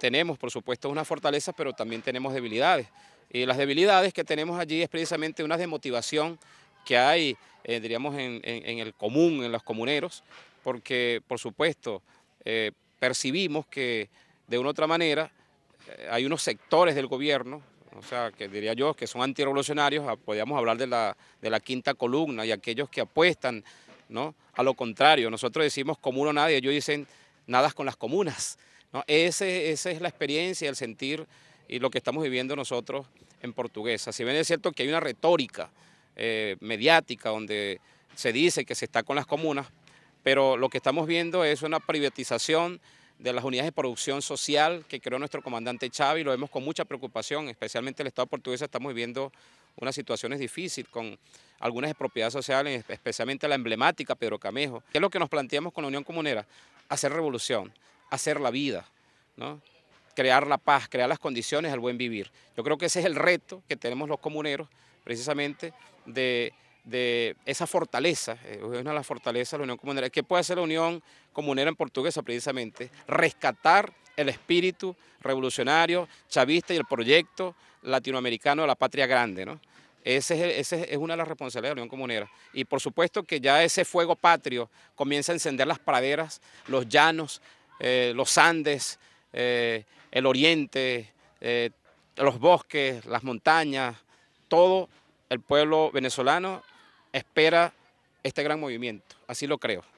Tenemos, por supuesto, unas fortalezas, pero también tenemos debilidades. Y las debilidades que tenemos allí es precisamente una desmotivación que hay, eh, diríamos, en, el común, en los comuneros, porque, por supuesto, eh, percibimos que, de una u otra manera, eh, hay unos sectores del gobierno o sea, que diría yo que son antirevolucionarios, ah, podríamos hablar de la, de la quinta columna y aquellos que apuestan ¿no? a lo contrario. Nosotros decimos comuna nadie, ellos dicen nada con las comunas. ¿no? esa es la experiencia, el sentir y lo que estamos viviendo nosotros en portuguesa. Si bien es cierto que hay una retórica eh, mediática donde se dice que se está con las comunas, pero lo que estamos viendo es una privatización de las unidades de producción social que creó nuestro comandante Chávez, lo vemos con mucha preocupación, especialmente el Estado portugués, estamos viviendo unas situaciones difíciles con algunas propiedades sociales, especialmente la emblemática Pedro Camejo. ¿Qué es lo que nos planteamos con la Unión Comunera? Hacer revolución, hacer la vida, ¿no? crear la paz, crear las condiciones al buen vivir. Yo creo que ese es el reto que tenemos los comuneros, precisamente, de de esa fortaleza, eh, es una de las fortalezas de la Unión Comunera. ¿Qué puede hacer la Unión Comunera en portuguesa precisamente? Rescatar el espíritu revolucionario, chavista y el proyecto latinoamericano de la patria grande, ¿no? Esa es, una de las responsabilidades de la Unión Comunera. Y por supuesto que ya ese fuego patrio comienza a encender las praderas, los llanos, eh, los Andes, eh, el oriente, los bosques, las montañas, todo el pueblo venezolano espera este gran movimiento, así lo creo.